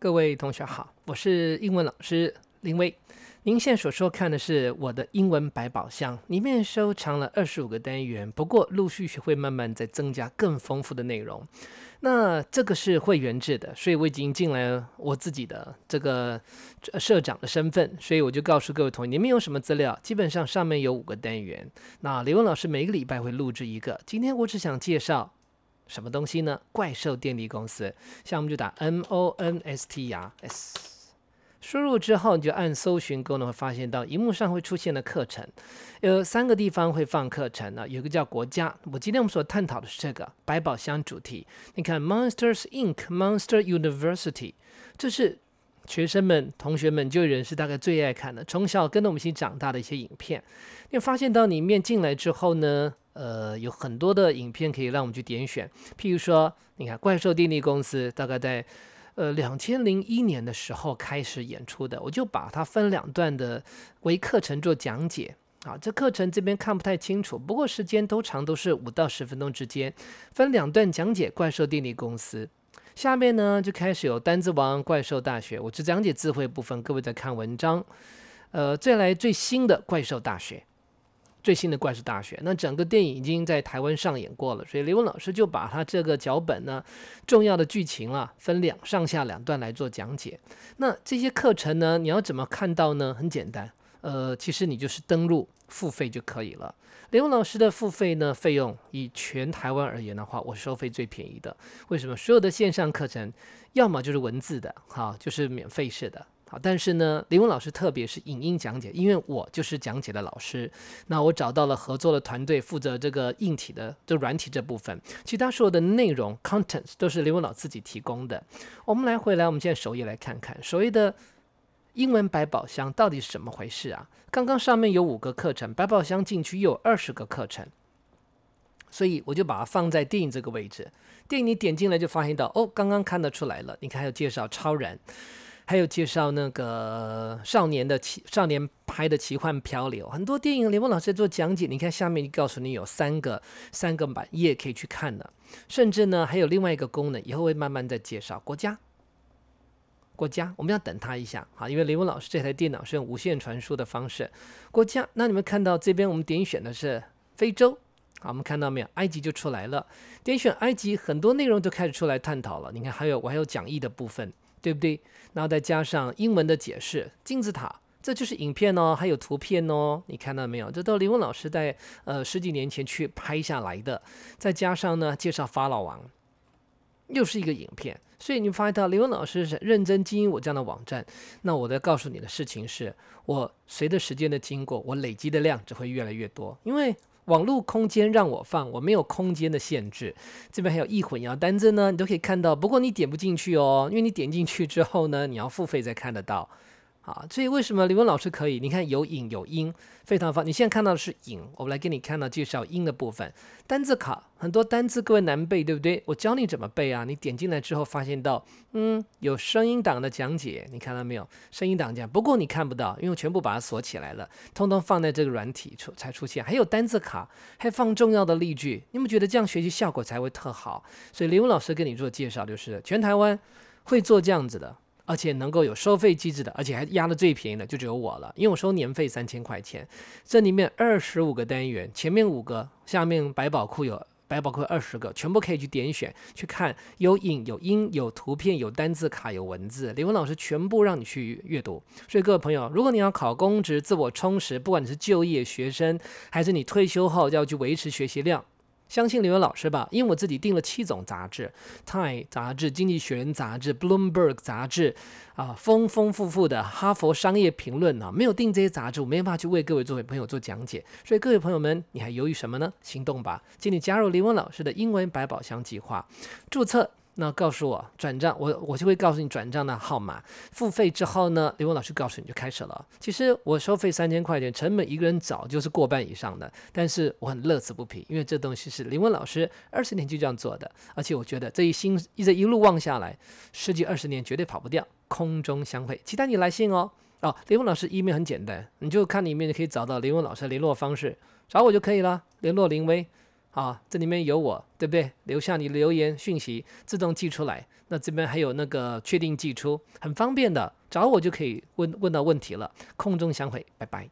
各位同学好，我是英文老师林威。您现在所收看的是我的英文百宝箱，里面收藏了二十五个单元，不过陆续会慢慢在增加更丰富的内容。那这个是会员制的，所以我已经进来我自己的这个社长的身份，所以我就告诉各位同学，你们有什么资料，基本上上面有五个单元。那李文老师每个礼拜会录制一个，今天我只想介绍。什么东西呢？怪兽电力公司，像我们就打 M O N S T R S，输入之后你就按搜寻功能，会发现到荧幕上会出现的课程，有三个地方会放课程呢。有一个叫国家，我今天我们所探讨的是这个百宝箱主题。你看 Monsters Inc. Monster University，这是学生们、同学们、就人是大概最爱看的，从小跟着我们一起长大的一些影片。你发现到里面进来之后呢？呃，有很多的影片可以让我们去点选，譬如说，你看《怪兽电力公司》，大概在呃两千零一年的时候开始演出的，我就把它分两段的为课程做讲解啊。这课程这边看不太清楚，不过时间都长，都是五到十分钟之间，分两段讲解《怪兽电力公司》。下面呢就开始有单字王《怪兽大学》，我只讲解智慧部分，各位在看文章。呃，再来最新的《怪兽大学》。最新的怪事大学。那整个电影已经在台湾上演过了，所以刘老师就把他这个脚本呢，重要的剧情啊，分两上下两段来做讲解。那这些课程呢，你要怎么看到呢？很简单，呃，其实你就是登录付费就可以了。刘老师的付费呢，费用以全台湾而言的话，我收费最便宜的。为什么？所有的线上课程，要么就是文字的，哈，就是免费式的。好，但是呢，林文老师特别是影音讲解，因为我就是讲解的老师，那我找到了合作的团队负责这个硬体的，就软体这部分，其他所有的内容 （contents） 都是林文老自己提供的。我们来回来，我们现在首页来看看所谓的英文百宝箱到底是怎么回事啊？刚刚上面有五个课程，百宝箱进去又有二十个课程，所以我就把它放在电影这个位置。电影你点进来就发现到，哦，刚刚看得出来了，你看还有介绍超人，还有介绍那个少年的奇少年拍的奇幻漂流，很多电影雷蒙老师在做讲解。你看下面就告诉你有三个三个版，页可以去看的。甚至呢，还有另外一个功能，以后会慢慢再介绍。国家，国家，我们要等他一下哈，因为雷文老师这台电脑是用无线传输的方式。国家，那你们看到这边我们点选的是非洲，好，我们看到没有？埃及就出来了。点选埃及，很多内容都开始出来探讨了。你看，还有我还有讲义的部分。对不对？然后再加上英文的解释，金字塔，这就是影片哦，还有图片哦，你看到没有？这都林文老师在呃十几年前去拍下来的。再加上呢，介绍法老王，又是一个影片。所以你发现到林文老师是认真经营我这样的网站。那我在告诉你的事情是，我随着时间的经过，我累积的量只会越来越多，因为。网络空间让我放，我没有空间的限制。这边还有易混淆单字呢，你都可以看到。不过你点不进去哦，因为你点进去之后呢，你要付费才看得到。好，所以为什么李文老师可以？你看有影有音，非常方。你现在看到的是影，我们来给你看到介绍音的部分。单字卡。很多单词各位难背，对不对？我教你怎么背啊！你点进来之后发现到，嗯，有声音档的讲解，你看到没有？声音档讲，不过你看不到，因为我全部把它锁起来了，通通放在这个软体出才出现，还有单词卡，还放重要的例句。你们觉得这样学习效果才会特好。所以林文老师跟你做介绍，就是全台湾会做这样子的，而且能够有收费机制的，而且还压的最便宜的，就只有我了，因为我收年费三千块钱，这里面二十五个单元，前面五个，下面百宝库有。还包括二十个，全部可以去点选去看，有影、有音、有图片、有单字卡、有文字。李文老师全部让你去阅读。所以各位朋友，如果你要考公职，自我充实，不管你是就业学生，还是你退休后要去维持学习量。相信林文老师吧，因为我自己订了七种杂志，《t i 杂志、《经济学人》杂志、《Bloomberg》杂志，啊，丰丰富富的《哈佛商业评论》啊，没有订这些杂志，我没办法去为各位作为朋友做讲解。所以各位朋友们，你还犹豫什么呢？行动吧，请你加入林文老师的英文百宝箱计划，注册。那告诉我转账，我我就会告诉你转账的号码。付费之后呢，林文老师告诉你就开始了。其实我收费三千块钱，成本一个人早就是过半以上的，但是我很乐此不疲，因为这东西是林文老师二十年就这样做的，而且我觉得这一心一这一路望下来，十几二十年绝对跑不掉。空中相会，期待你来信哦。哦，林文老师 email 很简单，你就看里面就可以找到林文老师的联络方式，找我就可以了，联络林威。啊，这里面有我，对不对？留下你留言讯息，自动寄出来。那这边还有那个确定寄出，很方便的，找我就可以问问到问题了。空中相会，拜拜。